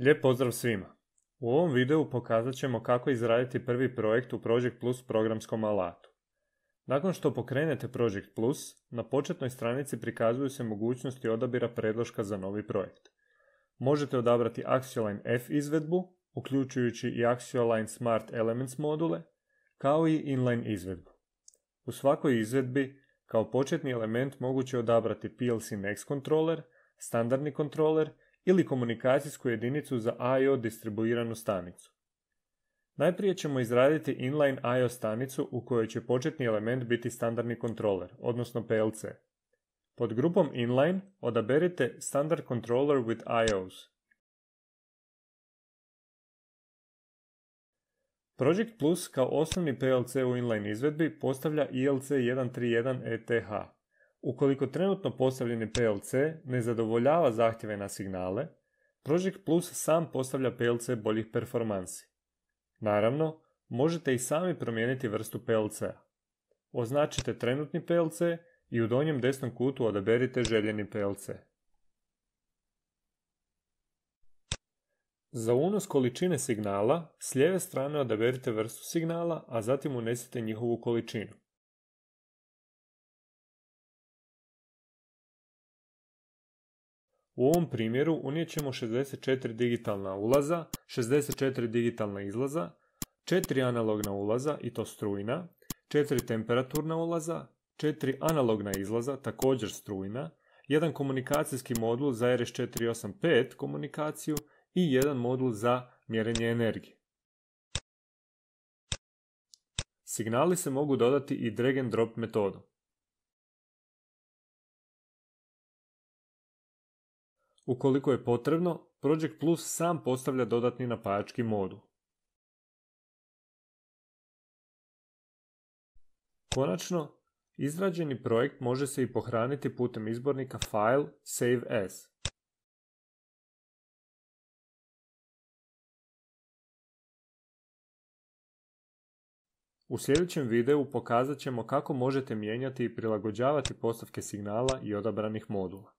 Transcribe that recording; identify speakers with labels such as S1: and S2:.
S1: Lijep pozdrav svima! U ovom videu pokazat ćemo kako izraditi prvi projekt u Project Plus programskom alatu. Nakon što pokrenete Project Plus, na početnoj stranici prikazuju se mogućnosti odabira predloška za novi projekt. Možete odabrati Axioline F izvedbu, uključujući i Axioline Smart Elements module, kao i inline izvedbu. U svakoj izvedbi, kao početni element moguće odabrati PLC Next Controller, standardni kontroler ili komunikacijsku jedinicu za I.O. distribuiranu stanicu. Najprije ćemo izraditi inline I.O. stanicu u kojoj će početni element biti standardni kontroler, odnosno PLC. Pod grupom inline odaberite Standard Controller with I.O.s. Project Plus kao osnovni PLC u inline izvedbi postavlja ILC 131 ETH, Ukoliko trenutno postavljeni PLC ne zadovoljava zahtjeve na signale, Project Plus sam postavlja PLC boljih performansi. Naravno, možete i sami promijeniti vrstu PLC-a. Označite trenutni PLC i u donjem desnom kutu odaberite željeni PLC. Za unos količine signala s lijeve strane odaberite vrstu signala, a zatim unesite njihovu količinu. U ovom primjeru unijet ćemo 64 digitalna ulaza, 64 digitalna izlaza, 4 analogna ulaza i to strujna, 4 temperaturna ulaza, 4 analogna izlaza, također strujna, jedan komunikacijski modul za RS485 komunikaciju i jedan modul za mjerenje energije. Signali se mogu dodati i drag and drop metodom.
S2: Ukoliko je potrebno,
S1: Project Plus sam postavlja dodatni napajački modul. Konačno, izrađeni projekt može se i pohraniti putem izbornika File Save As. U sljedećem videu pokazat ćemo kako možete mijenjati i prilagođavati postavke signala i odabranih modula.